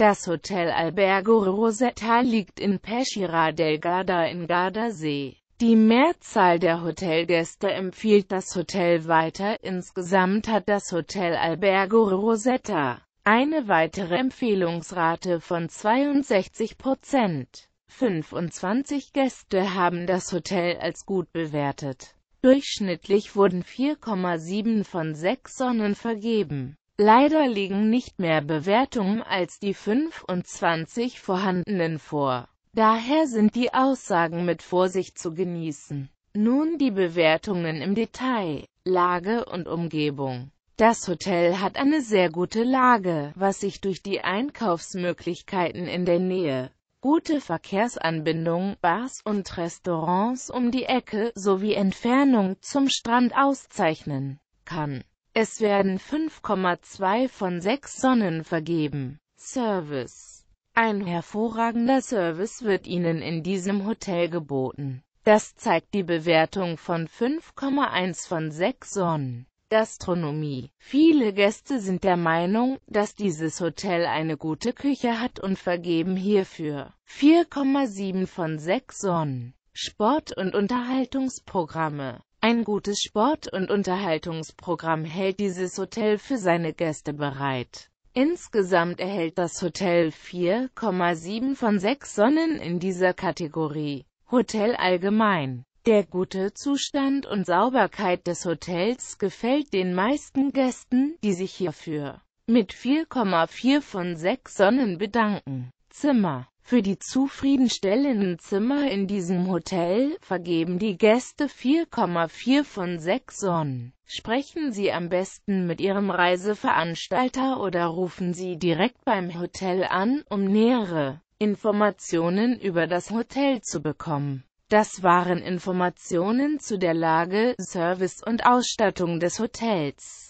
Das Hotel Albergo Rosetta liegt in Peschiera del Garda in Gardasee. Die Mehrzahl der Hotelgäste empfiehlt das Hotel weiter, insgesamt hat das Hotel Albergo Rosetta eine weitere Empfehlungsrate von 62 Prozent. 25 Gäste haben das Hotel als gut bewertet. Durchschnittlich wurden 4,7 von 6 Sonnen vergeben. Leider liegen nicht mehr Bewertungen als die 25 vorhandenen vor. Daher sind die Aussagen mit Vorsicht zu genießen. Nun die Bewertungen im Detail, Lage und Umgebung. Das Hotel hat eine sehr gute Lage, was sich durch die Einkaufsmöglichkeiten in der Nähe, gute Verkehrsanbindung, Bars und Restaurants um die Ecke sowie Entfernung zum Strand auszeichnen kann. Es werden 5,2 von 6 Sonnen vergeben. Service Ein hervorragender Service wird Ihnen in diesem Hotel geboten. Das zeigt die Bewertung von 5,1 von 6 Sonnen. Gastronomie. Viele Gäste sind der Meinung, dass dieses Hotel eine gute Küche hat und vergeben hierfür 4,7 von 6 Sonnen. Sport- und Unterhaltungsprogramme. Ein gutes Sport- und Unterhaltungsprogramm hält dieses Hotel für seine Gäste bereit. Insgesamt erhält das Hotel 4,7 von 6 Sonnen in dieser Kategorie. Hotel allgemein. Der gute Zustand und Sauberkeit des Hotels gefällt den meisten Gästen, die sich hierfür mit 4,4 von 6 Sonnen bedanken. Zimmer für die zufriedenstellenden Zimmer in diesem Hotel vergeben die Gäste 4,4 von 6 Sonnen. Sprechen Sie am besten mit Ihrem Reiseveranstalter oder rufen Sie direkt beim Hotel an, um nähere Informationen über das Hotel zu bekommen. Das waren Informationen zu der Lage, Service und Ausstattung des Hotels.